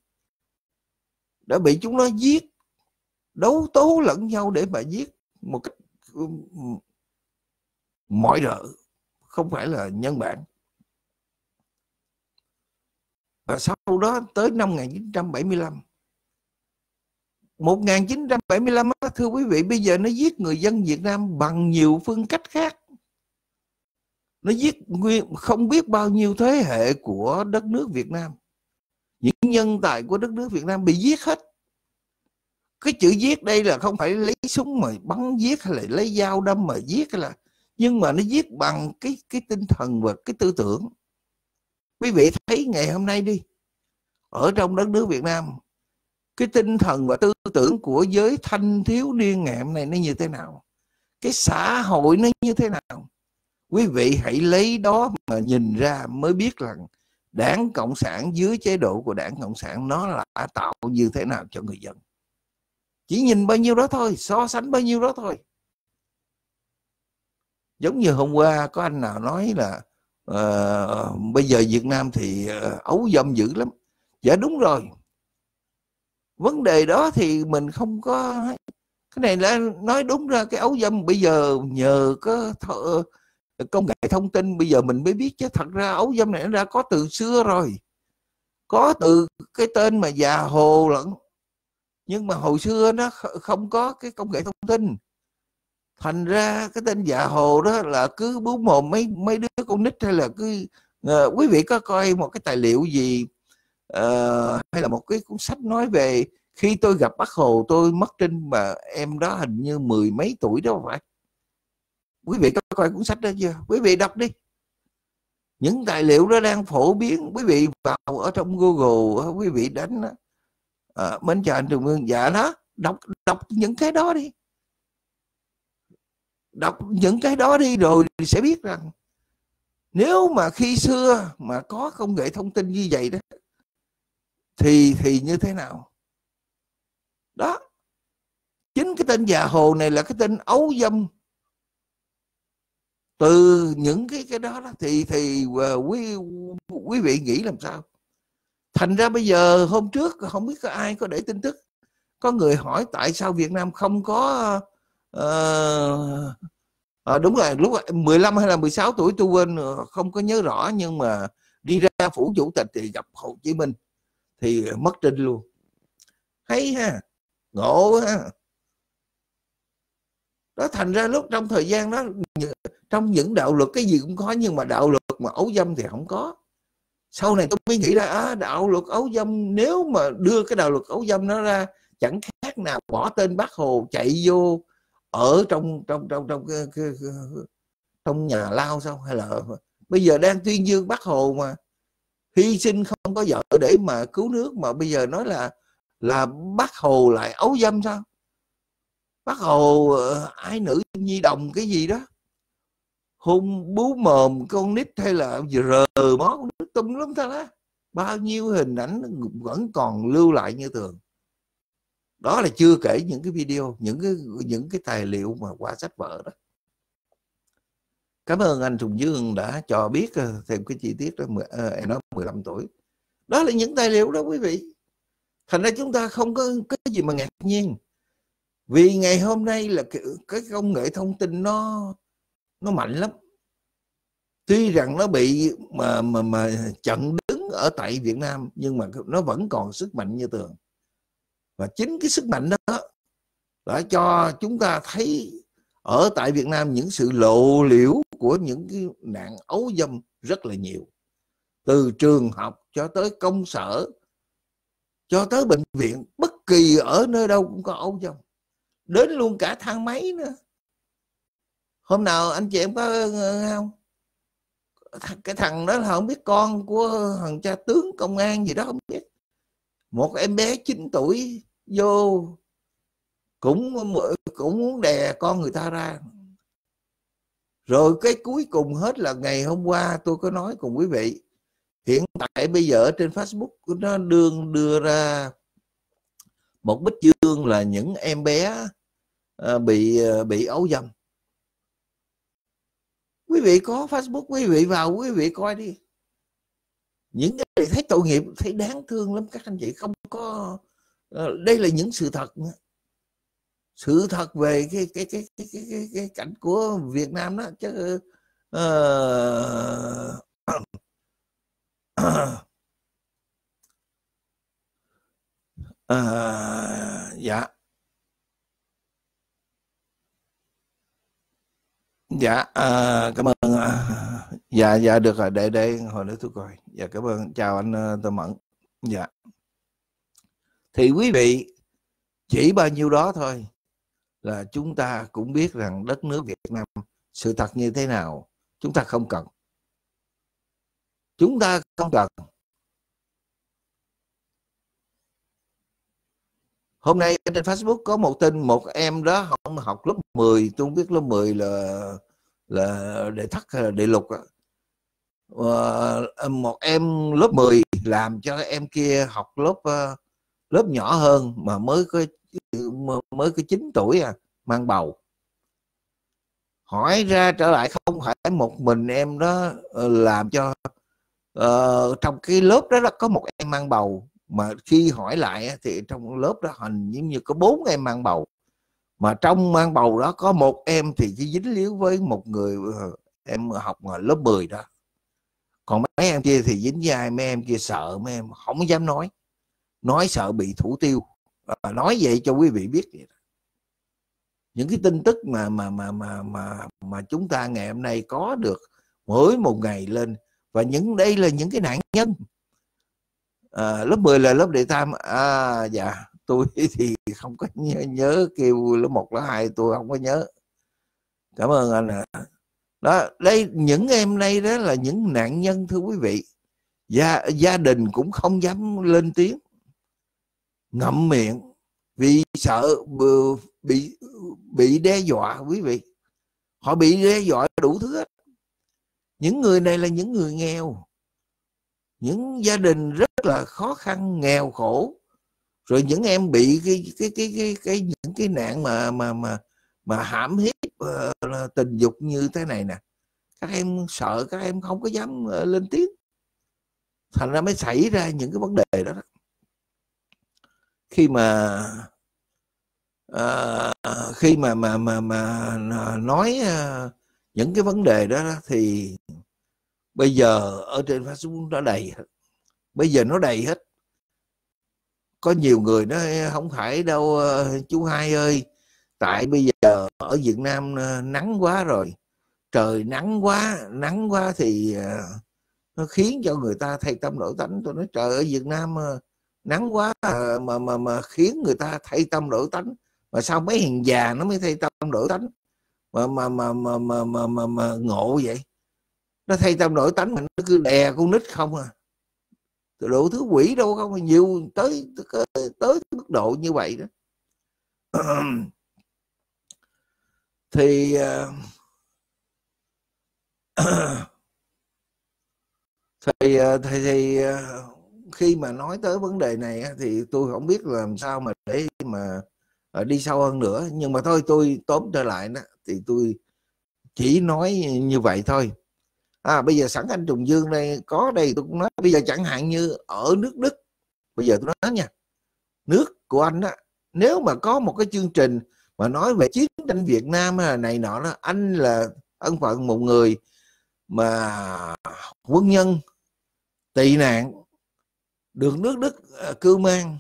đã bị chúng nó giết đấu tố lẫn nhau để mà giết một cách mọi nợ không phải là nhân bản và sau đó tới năm 1975 1975 thưa quý vị bây giờ nó giết người dân Việt Nam bằng nhiều phương cách khác nó giết nguyên không biết bao nhiêu thế hệ của đất nước Việt Nam những nhân tài của đất nước Việt Nam bị giết hết cái chữ giết đây là không phải lấy súng mà bắn giết hay là lấy dao đâm mà giết hay là nhưng mà nó giết bằng cái cái tinh thần và cái tư tưởng quý vị thấy ngày hôm nay đi ở trong đất nước Việt Nam cái tinh thần và tư tưởng của giới thanh thiếu niên ngày hôm nay nó như thế nào cái xã hội nó như thế nào quý vị hãy lấy đó mà nhìn ra mới biết rằng đảng cộng sản dưới chế độ của đảng cộng sản nó là tạo như thế nào cho người dân chỉ nhìn bao nhiêu đó thôi so sánh bao nhiêu đó thôi giống như hôm qua có anh nào nói là uh, bây giờ Việt Nam thì uh, ấu dâm dữ lắm dạ đúng rồi vấn đề đó thì mình không có cái này là nói đúng ra cái ấu dâm bây giờ nhờ có thợ, công nghệ thông tin bây giờ mình mới biết chứ thật ra ấu dâm này nó đã có từ xưa rồi có từ cái tên mà già hồ lẫn nhưng mà hồi xưa nó không có cái công nghệ thông tin thành ra cái tên già hồ đó là cứ bú mồm mấy mấy đứa con nít hay là cứ uh, quý vị có coi một cái tài liệu gì uh, hay là một cái cuốn sách nói về khi tôi gặp bác hồ tôi mất trinh mà em đó hình như mười mấy tuổi đó phải quý vị có coi cuốn sách đó chưa quý vị đọc đi những tài liệu đó đang phổ biến quý vị vào ở trong google quý vị đánh à, ờ, mến chào anh Trường Nguyên dạ đó đọc đọc những cái đó đi đọc những cái đó đi rồi thì sẽ biết rằng nếu mà khi xưa mà có công nghệ thông tin như vậy đó thì thì như thế nào đó chính cái tên già hồ này là cái tên ấu dâm từ những cái cái đó, đó thì thì uh, quý quý vị nghĩ làm sao thành ra bây giờ hôm trước không biết có ai có để tin tức có người hỏi tại sao Việt Nam không có uh, à, đúng rồi lúc 15 hay là 16 tuổi tôi quên ờ, không có nhớ rõ nhưng mà đi ra phủ chủ tịch thì gặp Hồ Chí Minh thì mất trinh luôn hay ha ngộ ha đó thành ra lúc trong thời gian đó trong những đạo luật cái gì cũng có nhưng mà đạo luật mà ấu dâm thì không có sau này tôi mới nghĩ ra à, đạo luật ấu dâm nếu mà đưa cái đạo luật ấu dâm nó ra chẳng khác nào bỏ tên bác hồ chạy vô ở trong trong trong trong trong, nhà lao sao hay là bây giờ đang tuyên dương bác hồ mà hy sinh không có vợ để mà cứu nước mà bây giờ nói là là bác hồ lại ấu dâm sao bác hồ ai ờ, nữ nhi đồng cái gì đó hôn bú mồm con nít hay là rờ mó con tùm lum thật á, bao nhiêu hình ảnh vẫn còn lưu lại như thường đó là chưa kể những cái video những cái những cái tài liệu mà qua sách vở đó cảm ơn anh Thùng Dương đã cho biết ờ, thêm cái chi tiết đó ờ, em nói 15 tuổi đó là những tài liệu đó quý vị thành ra chúng ta không có cái gì mà ngạc nhiên vì ngày hôm nay là cái công nghệ thông tin nó nó mạnh lắm tuy rằng nó bị mà mà mà chặn đứng ở tại Việt Nam nhưng mà nó vẫn còn sức mạnh như thường và chính cái sức mạnh đó đã cho chúng ta thấy ở tại Việt Nam những sự lộ liễu của những cái nạn ấu dâm rất là nhiều từ trường học cho tới công sở cho tới bệnh viện bất kỳ ở nơi đâu cũng có ấu dâm đến luôn cả thang máy nữa hôm nào anh chị em có ờ, không cái thằng đó là không biết con của thằng cha tướng công an gì đó không biết một em bé 9 tuổi vô cũng cũng muốn đè con người ta ra rồi cái cuối cùng hết là ngày hôm qua tôi có nói cùng quý vị hiện tại bây giờ trên Facebook nó đương đưa ra một bức chương là những em bé ờ, bị ờ, bị ấu dâm quý vị có facebook quý vị vào quý vị coi đi những cái thấy tội nghiệp thấy đáng thương lắm các anh chị không có ờ, đây là những sự thật sự thật về cái cái cái cái cái, cái, cái cảnh của Việt Nam đó chứ uh, uh, uh, dạ à, cảm ơn à, dạ dạ được rồi để để hồi nữa tôi coi dạ cảm ơn chào anh ờ, tôi mẫn dạ thì quý vị chỉ bao nhiêu đó thôi là chúng ta cũng biết rằng đất nước Việt Nam sự thật như thế nào chúng ta không cần chúng ta không cần hôm nay trên Facebook có một tin một em đó học, học lớp 10 tôi không biết lớp 10 là là đệ thất ờ, đệ lục ờ, một em lớp 10 làm cho em kia học lớp ờ, lớp nhỏ hơn mà mới có mới có 9 tuổi à mang bầu hỏi ra trở lại không phải một mình em đó làm cho uh, trong cái lớp đó là có một em mang bầu mà khi hỏi lại thì trong lớp đó hình như, như có bốn em mang bầu mà trong mang bầu đó có một em thì chỉ dính líu với một người ờ, em học lớp 10 đó còn mấy em kia thì dính với ai mấy em kia sợ mấy em không dám nói nói sợ bị thủ tiêu ờ, nói vậy cho quý vị biết vậy đó. những cái tin tức mà mà mà mà mà mà chúng ta ngày hôm nay có được mới một ngày lên và những đây là những cái nạn nhân à, lớp 10 là lớp đệ tam à dạ tôi thì không có nhớ, nhớ kêu lớp một lớp hai tôi không có nhớ cảm ơn anh ạ à. đó đây những em đây đó là những nạn nhân thưa quý vị gia gia đình cũng không dám lên tiếng ngậm miệng vì sợ bị bị đe dọa quý vị họ bị đe dọa đủ thứ hết. những người này là những người nghèo những gia đình rất là khó khăn nghèo khổ rồi những em bị cái cái cái cái, cái những cái nạn mà mà mà mà hãm hiếp uh, tình dục như thế này nè các em sợ các em không có dám uh, lên tiếng thành ra mới xảy ra những cái vấn đề đó, đó. khi mà uh, khi mà mà mà mà nói uh, những cái vấn đề đó, đó thì bây giờ ở trên Facebook nó đầy bây giờ nó đầy hết có nhiều người nó không phải đâu ờ, chú hai ơi tại bây giờ ở Việt Nam ờ, nắng quá rồi trời nắng quá nắng quá thì ờ, nó khiến cho người ta thay tâm đổi tánh tôi nói trời ở Việt Nam nắng quá mà mà mà khiến người ta thay tâm đổi tánh mà sao mấy hiền già nó mới thay tâm đổi tánh mà mà mà mà mà mà, mà, mà ngộ vậy nó thay tâm đổi tánh mà nó cứ đè con nít không à độ thứ quỷ đâu không nhiều tới tới mức độ như vậy đó à, à, thì thì thì, à, thì khi mà nói tới vấn đề này thì tôi không biết làm sao mà để mà đi sâu hơn nữa nhưng mà thôi tôi tóm trở lại đó thì tôi chỉ nói như vậy thôi à, bây giờ sẵn anh Trùng Dương đây có đây tôi cũng nói bây giờ chẳng hạn như ở nước Đức bây giờ tôi nói nha nước của anh á nếu mà có một cái chương trình mà nói về chiến tranh Việt Nam này nọ đó anh là ân phận một người mà quân nhân tị nạn được nước Đức ờ, cưu mang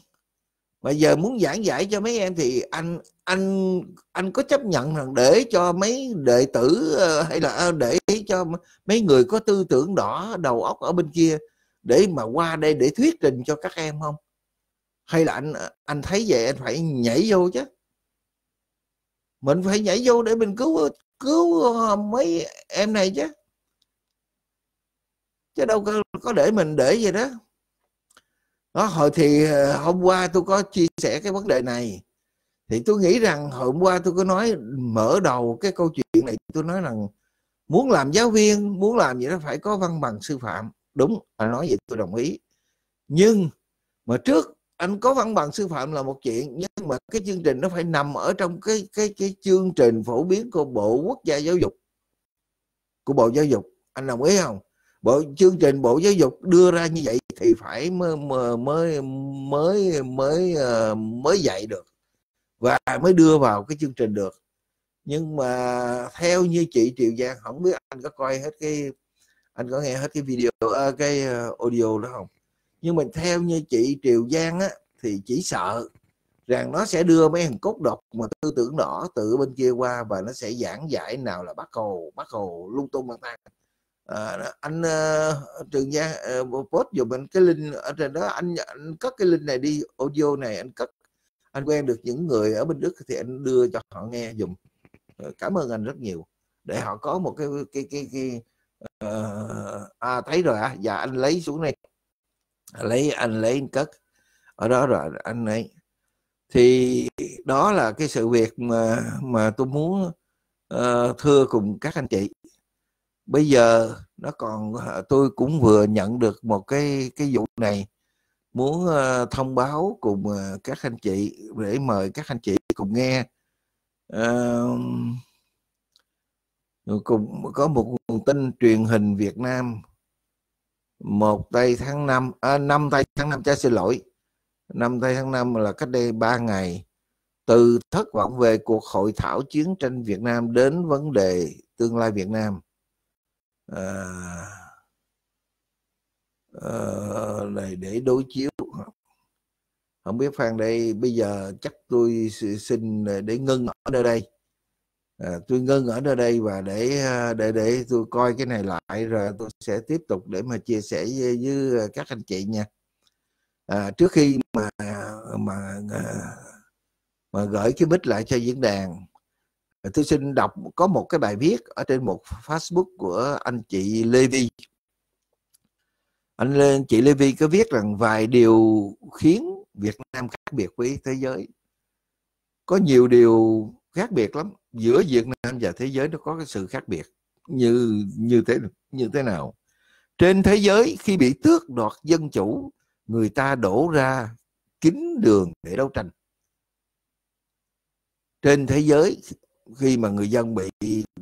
bây giờ muốn giảng giải cho mấy em thì anh anh anh có chấp nhận rằng để cho mấy đệ tử ờ, hay là ờ, để cho mấy người có tư tưởng đỏ đầu óc ở bên kia để mà qua đây để thuyết trình cho các em không hay là anh ờ, anh thấy vậy anh phải nhảy vô chứ mình phải nhảy vô để mình cứu cứu mấy em này chứ chứ đâu có, có để mình để vậy đó đó hồi thì hôm qua tôi có chia sẻ cái vấn đề này thì tôi nghĩ rằng hôm qua tôi có nói mở đầu cái câu chuyện này tôi nói rằng muốn làm giáo viên muốn làm gì đó phải có văn bằng sư phạm đúng anh nói vậy tôi đồng ý nhưng mà trước anh có văn bằng sư phạm là một chuyện nhưng mà cái chương trình nó phải nằm ở trong cái cái cái chương trình phổ biến của bộ quốc gia giáo dục của bộ giáo dục anh đồng ý không bộ chương trình bộ giáo dục đưa ra như vậy thì phải mới mới mới mới mới, ờ, mới dạy được và mới đưa vào cái chương trình được nhưng mà theo như chị Triệu Giang không biết anh có coi hết cái anh có nghe hết cái video ờ, cái ờ, audio đó không nhưng mình theo như chị Triệu Giang á thì chỉ sợ rằng nó sẽ đưa mấy thằng cốt độc mà tư tưởng đỏ từ bên kia qua và nó sẽ giảng giải nào là bác hồ bác hồ lung tung băng tăng à, anh uh, trường giang uh, post dùm mình cái link ở trên đó anh anh cất cái link này đi audio này anh cất anh quen được những người ở bên Đức thì anh đưa cho họ nghe dùng ờ, cảm ơn anh rất nhiều để họ có một cái cái cái, cái uh, à thấy rồi à dạ anh lấy xuống đây lấy anh lấy anh cất ở đó rồi anh ấy thì đó là cái sự việc mà mà tôi muốn uh, thưa cùng các anh chị bây giờ nó còn tôi cũng vừa nhận được một cái cái vụ này muốn ờ, thông báo cùng ờ, các anh chị để mời các anh chị cùng nghe uh, cùng có một nguồn tin truyền hình Việt Nam một tây tháng 5 à, 5 tây tháng 5 cha xin lỗi 5 tây tháng 5 là cách đây 3 ngày từ thất vọng về cuộc hội thảo chiến tranh Việt Nam đến vấn đề tương lai Việt Nam uh, uh, này để đối chiếu không biết phan đây bây giờ chắc tôi xin để ngưng ở nơi đây à, tôi ngưng ở nơi đây và để ờ, để để tôi coi cái này lại rồi tôi sẽ tiếp tục để mà chia sẻ với, với các anh chị nha à, trước khi mà mà mà gửi cái bích lại cho diễn đàn tôi xin đọc có một cái bài viết ở trên một Facebook của anh chị Lê Vi anh lên chị Lê Vi có viết rằng vài điều khiến Việt Nam khác biệt với thế giới có nhiều điều khác biệt lắm giữa Việt Nam và thế giới nó có cái sự khác biệt như như thế như thế nào trên thế giới khi bị tước đoạt dân chủ người ta đổ ra kín đường để đấu tranh trên thế giới khi mà người dân bị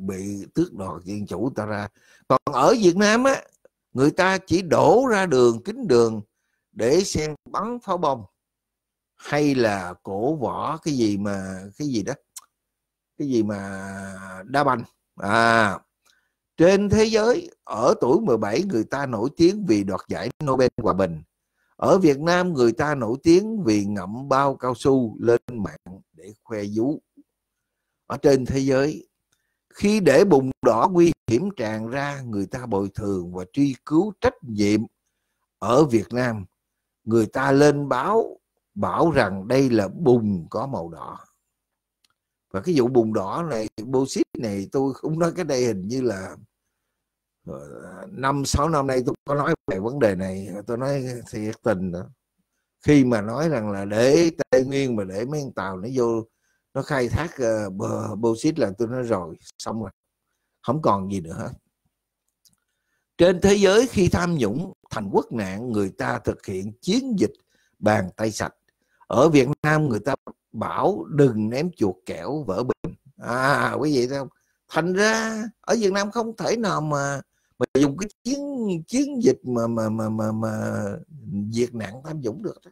bị tước đoạt dân chủ ta ra còn ở Việt Nam á người ta chỉ đổ ra đường kính đường để xem bắn pháo bông hay là cổ võ cái gì mà cái gì đó cái gì mà đa banh à trên thế giới ở tuổi 17 người ta nổi tiếng vì đoạt giải Nobel hòa bình ở Việt Nam người ta nổi tiếng vì ngậm bao cao su lên mạng để khoe vú ở trên thế giới khi để bùng đỏ nguy hiểm tràn ra, người ta bồi thường và truy cứu trách nhiệm ở Việt Nam. Người ta lên báo bảo rằng đây là bùng có màu đỏ. Và cái vụ bùng đỏ này, bô xít này tôi không nói cái đây hình như là ờ, năm sáu năm nay tôi có nói về vấn đề này tôi nói thiệt tình đó. khi mà nói rằng là để tây nguyên mà để mấy con tàu nó vô nó khai thác uh, bauxit là tôi nói rồi xong rồi không còn gì nữa hết trên thế giới khi tham nhũng thành quốc nạn người ta thực hiện chiến dịch bàn tay sạch ở Việt Nam người ta bảo đừng ném chuột kẻo vỡ bình à quý vị thấy không thành ra ở Việt Nam không thể nào mà mà dùng cái chiến chiến dịch mà mà mà mà, mà diệt nạn tham nhũng được đó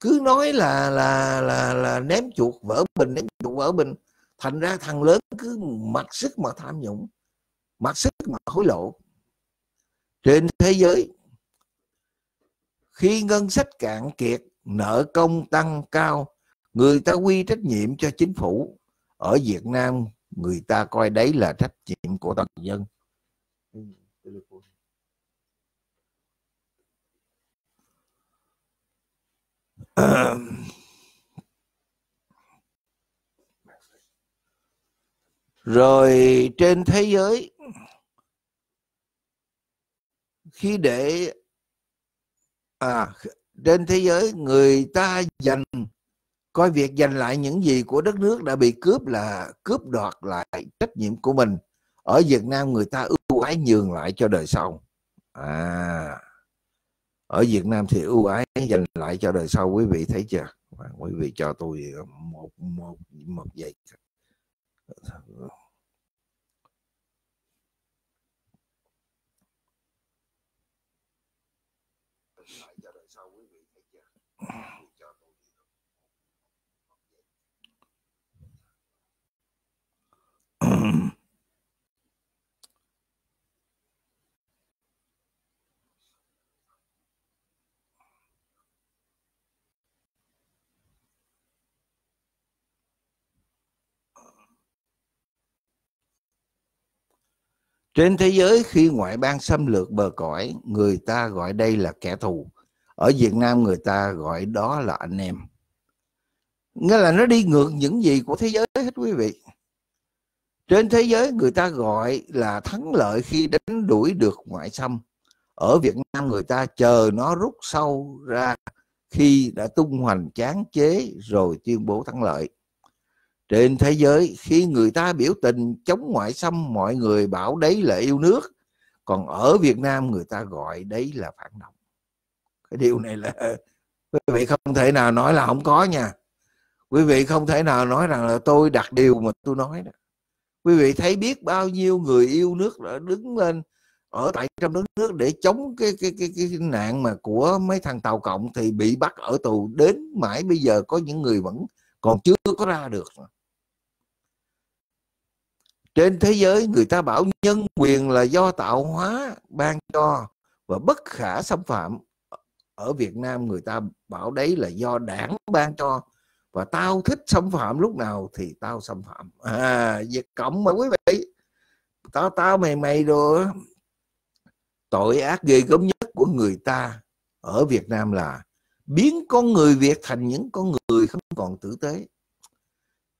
cứ nói là là là là ném chuột vỡ bình ném chuột vỡ bình thành ra thằng lớn cứ mặc sức mà tham nhũng mặc sức mà hối lộ trên thế giới khi ngân sách cạn kiệt nợ công tăng cao người ta quy trách nhiệm cho chính phủ ở Việt Nam người ta coi đấy là trách nhiệm của toàn dân ừ, Um, rồi trên thế giới khi để à trên thế giới người ta dành coi việc giành lại những gì của đất nước đã bị cướp là cướp đoạt lại trách nhiệm của mình ở Việt Nam người ta ưu ái nhường lại cho đời sau à ở Việt Nam thì ưu ái dành lại cho đời sau quý vị thấy chưa và quý vị cho tôi một một một giây Yeah. Trên thế giới khi ngoại bang xâm lược bờ cõi, người ta gọi đây là kẻ thù. Ở Việt Nam người ta gọi đó là anh em. Nghĩa là nó đi ngược những gì của thế giới hết quý vị. Trên thế giới người ta gọi là thắng lợi khi đánh đuổi được ngoại xâm. Ở Việt Nam người ta chờ nó rút sâu ra khi đã tung hoành chán chế rồi tuyên bố thắng lợi trên thế giới khi người ta biểu tình chống ngoại xâm mọi người bảo đấy là yêu nước còn ở Việt Nam người ta gọi đấy là phản động cái điều này là quý vị không thể nào nói là không có nha quý vị không thể nào nói rằng là tôi đặt điều mà tôi nói đó quý vị thấy biết bao nhiêu người yêu nước đã đứng lên ở tại trong đất nước để chống cái cái cái cái nạn mà của mấy thằng tàu cộng thì bị bắt ở tù đến mãi bây giờ có những người vẫn còn chưa có ra được trên thế giới người ta bảo nhân quyền là do tạo hóa ban cho và bất khả xâm phạm ở Việt Nam người ta bảo đấy là do đảng ban cho và tao thích xâm phạm lúc nào thì tao xâm phạm à Việt cộng mà quý vị tao tao mày mày đồ tội ác ghê gớm nhất của người ta ở Việt Nam là biến con người Việt thành những con người không còn tử tế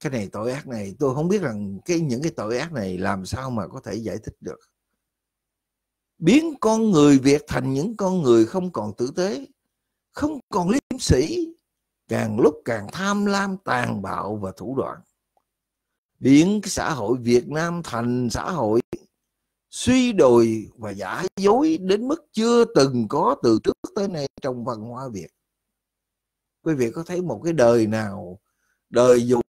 cái này tội ác này tôi không biết rằng cái những cái tội ác này làm sao mà có thể giải thích được biến con người Việt thành những con người không còn tử tế không còn liêm sĩ càng lúc càng tham lam tàn bạo và thủ đoạn biến cái xã hội Việt Nam thành xã hội suy đồi và giả dối đến mức chưa từng có từ trước tới nay trong văn hóa Việt quý vị có thấy một cái đời nào đời dù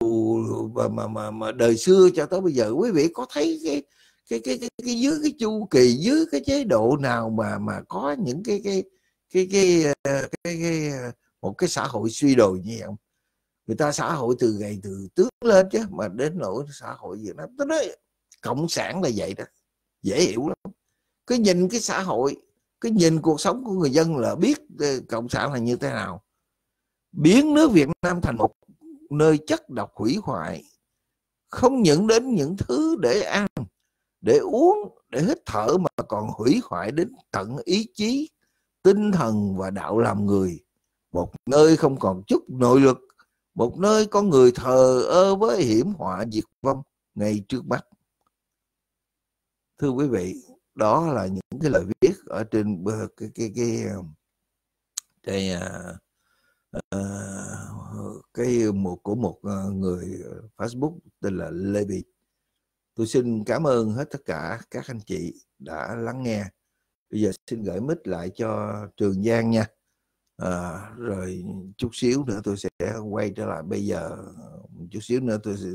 mà, mà, mà, mà đời xưa cho tới bây giờ quý vị có thấy cái cái cái, cái, cái dưới cái chu kỳ dưới cái chế độ nào mà mà có những cái cái cái cái ờ, cái, cái, cái ờ, một cái xã hội suy đồi như vậy không người ta xã hội từ ngày từ tướng lên chứ mà đến nỗi xã hội việt nam tôi nói cộng sản là vậy đó dễ hiểu lắm cứ nhìn cái xã hội cứ nhìn cuộc sống của người dân là biết ờ, cộng sản là như thế nào biến nước việt nam thành một nơi chất độc hủy hoại không những đến những thứ để ăn để uống để hít thở mà còn hủy hoại đến tận ý chí tinh thần và đạo làm người một nơi không còn chút nội lực một nơi con người thờ ơ với hiểm họa diệt vong ngay trước mắt thưa quý vị đó là những cái lời viết ở trên cái cái cái, cái, cái uh, cái một của một ờ, người Facebook tên là Lê Bị. Tôi xin cảm ơn hết tất cả các anh chị đã lắng nghe. Bây giờ xin gửi mic lại cho Trường Giang nha. À, rồi chút xíu nữa tôi sẽ quay trở lại bây giờ chút xíu nữa tôi sẽ,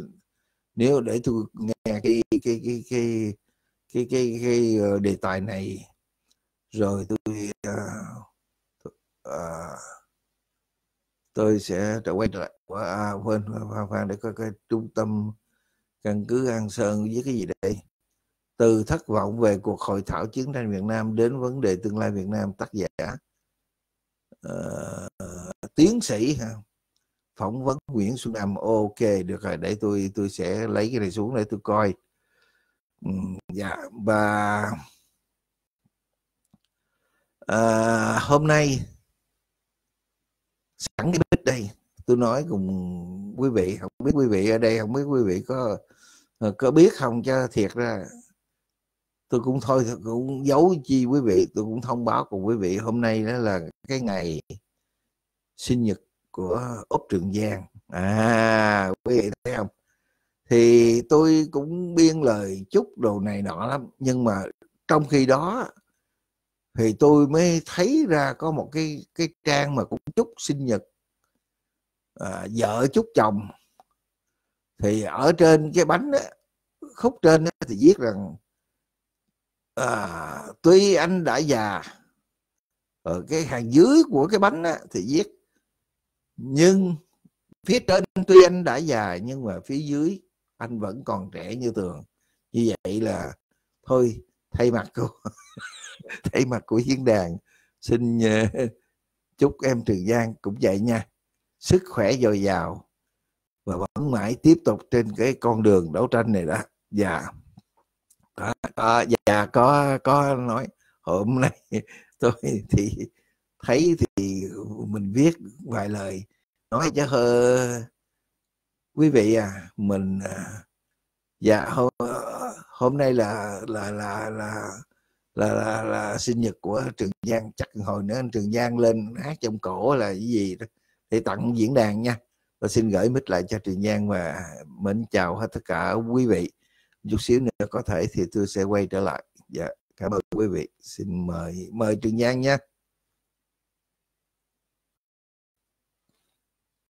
nếu để tôi nghe cái cái cái cái cái cái, cái, cái ờ, đề tài này rồi tôi uh, uh, tôi sẽ trở quay trở lại qua à, quên phan phan để coi cái trung tâm căn cứ an sơn với cái gì đây từ thất vọng về cuộc hội thảo chiến tranh việt nam đến vấn đề tương lai việt nam tác giả uh, tiến sĩ ha phỏng vấn nguyễn xuân âm ok được rồi để tôi tôi sẽ lấy cái này xuống để tôi coi dạ và uh, hôm nay sẵn cái mic đây tôi nói cùng quý vị không biết quý vị ở đây không biết quý vị có ờ, có biết không cho thiệt ra tôi cũng thôi cũng giấu chi quý vị tôi cũng thông báo cùng quý vị hôm nay đó là cái ngày sinh nhật của úc trường giang à quý vị thấy không thì tôi cũng biên lời chúc đồ này nọ lắm nhưng mà trong khi đó thì tôi mới thấy ra có một cái cái trang mà cũng chúc sinh nhật à, vợ chúc chồng thì ở trên cái bánh đó, khúc trên đó thì viết rằng à, tuy anh đã già ở ờ, cái hàng dưới của cái bánh đó, thì viết nhưng phía trên tuy anh đã già nhưng mà phía dưới anh vẫn còn trẻ như thường như vậy là thôi thay mặt của thay mặt của diễn đàn xin ờ, chúc em Trường Giang cũng vậy nha sức khỏe dồi dào và vẫn mãi tiếp tục trên cái con đường đấu tranh này đó dạ có, có dạ có có nói hôm nay tôi thì thấy thì mình viết vài lời nói cho hơ quý vị à mình à, dạ hôm, hôm nay là là là là là, là, là sinh nhật của Trường Giang chắc hồi nữa anh Trường Giang lên hát trong cổ là cái gì đó thì tặng diễn đàn nha và xin gửi mít lại cho Trường Giang và mến chào hết tất cả quý vị chút xíu nữa có thể thì tôi sẽ quay trở lại dạ cảm ơn quý vị xin mời mời Trường Giang nha